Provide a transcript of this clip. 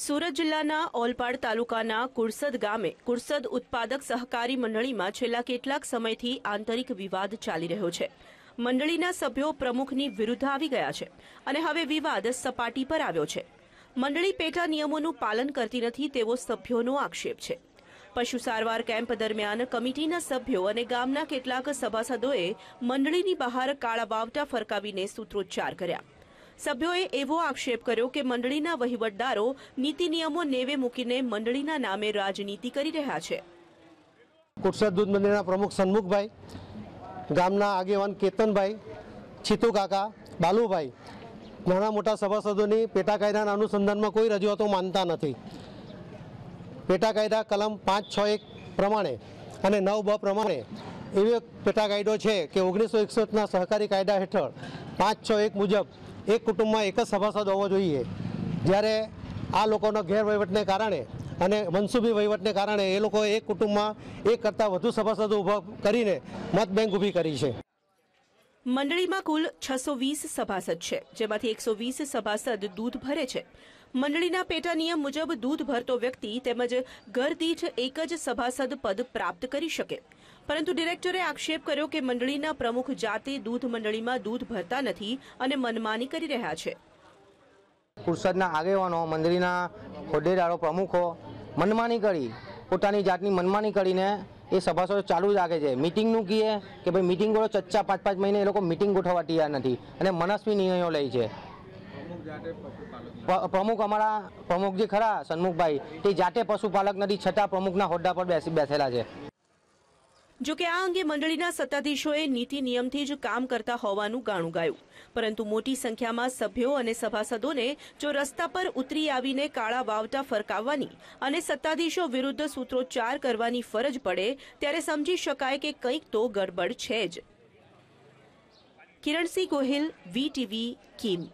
સુરત જિલ્લાના ઓલપાડ તાલુકાના કુરસદ ગામે કુરસદ ઉત્પાદક સહકારી મંડળીમાં છેલ્લા કેટલાક સમયથી આંતરિક વિવાદ ચાલી રહ્યો છે મંડળીના સભ્યો પ્રમુખની વિરુદ્ધ આવી ગયા છે અને હવે વિવાદ સપાટી પર આવ્યો છે મંડળી પેટા નિયમોનું પાલન કરતી નથી તેવો સભ્યોનો આક્ષેપ છે પશુ સારવાર કેમ્પ દરમિયાન કમિટીના સભ્યો અને ગામના કેટલાક સભાસદોએ મંડળીની બહાર કાળા વાવટા ફરકાવીને સૂત્રોચ્ચાર કર્યા સભ્યોએ એવો આક્ષેપ કર્યો કે મંડળીના વહીવટદારો નીતિ નિયમો નેવે મૂકીને મંડળીના નામે રાજનીતિ કરી રહ્યા છે કોટસર દૂધ મંદિરના પ્રમુખ સન્મુખભાઈ ગામના આગેવાન કેતનભાઈ છીતુ કાકા બાલુભાઈ નાના મોટા સભાસદોની પેટા કાયદાના અનુસંધાનમાં કોઈ રજૂઆતો માનતા નથી પેટા કાયદા કલમ પાંચ છ એક પ્રમાણે અને નવ બ પ્રમાણે એવો પેટા કાયદો છે કે ઓગણીસો એકસઠના સહકારી કાયદા હેઠળ પાંચ છ એક મુજબ એક કુટુંબમાં એક જ સભાસદ હોવો જોઈએ જ્યારે આ લોકોના ગેરવહીવટને કારણે અને મનસુબી વહીવટને કારણે એ લોકો એક કુટુંબમાં એક કરતાં વધુ સભાસદો ઊભા કરીને મતબેંક ઊભી કરી છે મંડળીમાં કુલ છસો વીસ સભાસદ છે જેમાંથી એકસો વીસ સભાસદ દૂધ ભરે છે મંડળીના પેટા નિયમ મુજબ દૂધ ભરતો વ્યક્તિ તેમજ ઘરદીઠ એક જ સભાસદ પદ પ્રાપ્ત કરી શકે પરંતુ ડિરેક્ટરે આક્ષેપ કર્યો કે મંડળીના પ્રમુખ જાતે દૂધ મંડળીમાં દૂધ ભરતા નથી અને મનમાની કરી રહ્યા છે કુરસદના આગેવાનો મંડળીના હોદ્દેદારો પ્રમુખો મનમાની કરી પોતાની જાતની મનમાની કરીને એ સભાસદો ચાલુ જ રાખે છે મિટિંગનું કહીએ કે ભાઈ મિટિંગ ગોળો ચચ્ચા પાંચ પાંચ મહિને એ લોકો મિટિંગ ગોઠવવા તૈયાર નથી અને મનસ્વી નિર્ણયો લે છે પ્રમુખ અમારા પ્રમુખ જે ખરા સન્મુખભાઈ તે જાતે પશુપાલક નથી છતાં પ્રમુખના હોદ્દા પર બેસી બેસેલા છે જોકે આ અંગે મંડળીના સત્તાધીશોએ નીતિ નિયમથી જ કામ કરતા હોવાનું ગાણું ગાયું પરંતુ મોટી સંખ્યામાં સભ્યો અને સભાસદોને જો રસ્તા પર ઉતરી આવીને કાળા વાવટા ફરકાવવાની અને સત્તાધીશો વિરુદ્ધ સૂત્રોચ્ચાર કરવાની ફરજ પડે ત્યારે સમજી શકાય કે કંઈક તો ગડબડ છે જ કિરણસિંહ ગોહિલ વીટીવી કિમ